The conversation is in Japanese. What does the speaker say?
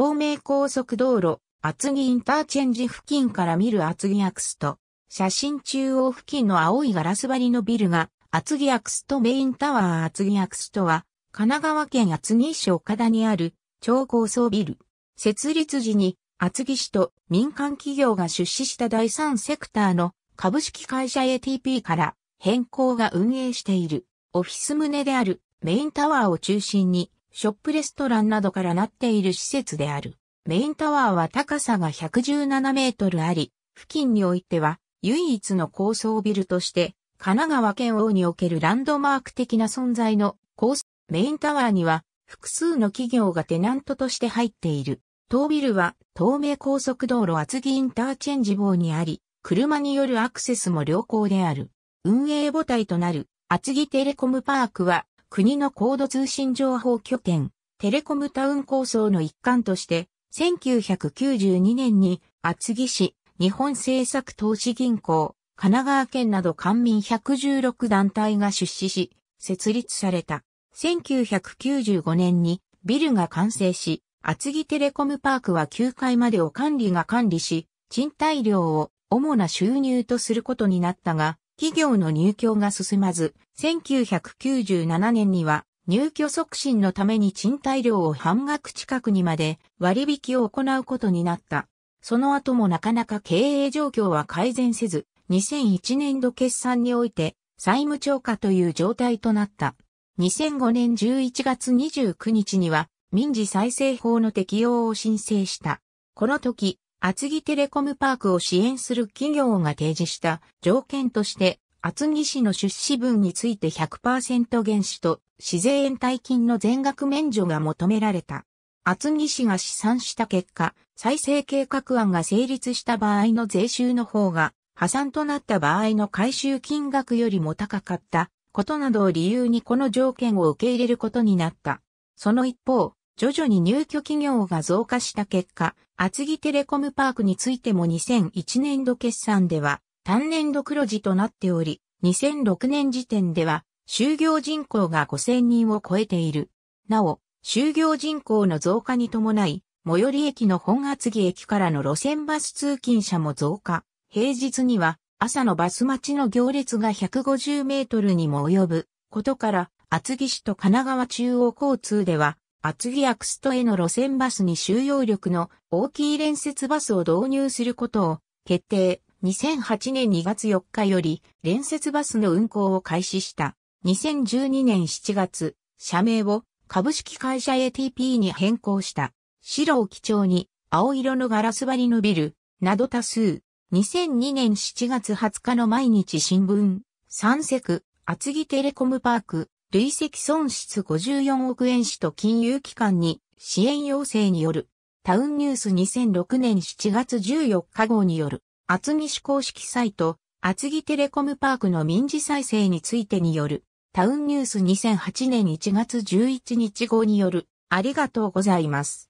東名高速道路、厚木インターチェンジ付近から見る厚木アクスと、写真中央付近の青いガラス張りのビルが、厚木アクスとメインタワー厚木アクスとは、神奈川県厚木市岡田にある超高層ビル。設立時に厚木市と民間企業が出資した第三セクターの株式会社 ATP から変更が運営しているオフィス棟であるメインタワーを中心にショップレストランなどからなっている施設である。メインタワーは高さが117メートルあり、付近においては唯一の高層ビルとして、神奈川県央におけるランドマーク的な存在の高層メインタワーには複数の企業がテナントとして入っている。当ビルは東名高速道路厚木インターチェンジ棒にあり、車によるアクセスも良好である。運営母体となる厚木テレコムパークは国の高度通信情報拠点、テレコムタウン構想の一環として、1992年に厚木市、日本政策投資銀行、神奈川県など官民116団体が出資し、設立された。1995年にビルが完成し、厚木テレコムパークは9階までを管理が管理し、賃貸料を主な収入とすることになったが、企業の入居が進まず、1997年には入居促進のために賃貸料を半額近くにまで割引を行うことになった。その後もなかなか経営状況は改善せず、2001年度決算において債務超過という状態となった。2005年11月29日には民事再生法の適用を申請した。この時、厚木テレコムパークを支援する企業が提示した条件として、厚木市の出資分について100%減資と市税延滞金の全額免除が求められた。厚木市が試算した結果、再生計画案が成立した場合の税収の方が、破産となった場合の回収金額よりも高かったことなどを理由にこの条件を受け入れることになった。その一方、徐々に入居企業が増加した結果、厚木テレコムパークについても2001年度決算では単年度黒字となっており、2006年時点では就業人口が5000人を超えている。なお、就業人口の増加に伴い、最寄り駅の本厚木駅からの路線バス通勤者も増加。平日には朝のバス待ちの行列が150メートルにも及ぶことから、厚木市と神奈川中央交通では厚木アクストへの路線バスに収容力の大きい連接バスを導入することを決定。2008年2月4日より連接バスの運行を開始した。2012年7月、社名を株式会社 ATP に変更した。白を基調に青色のガラス張りのビル、など多数。2002年7月20日の毎日新聞、三石、厚木テレコムパーク、累積損失54億円市と金融機関に支援要請による、タウンニュース2006年7月14日号による、厚木市公式サイト、厚木テレコムパークの民事再生についてによる、タウンニュース2008年1月11日号による、ありがとうございます。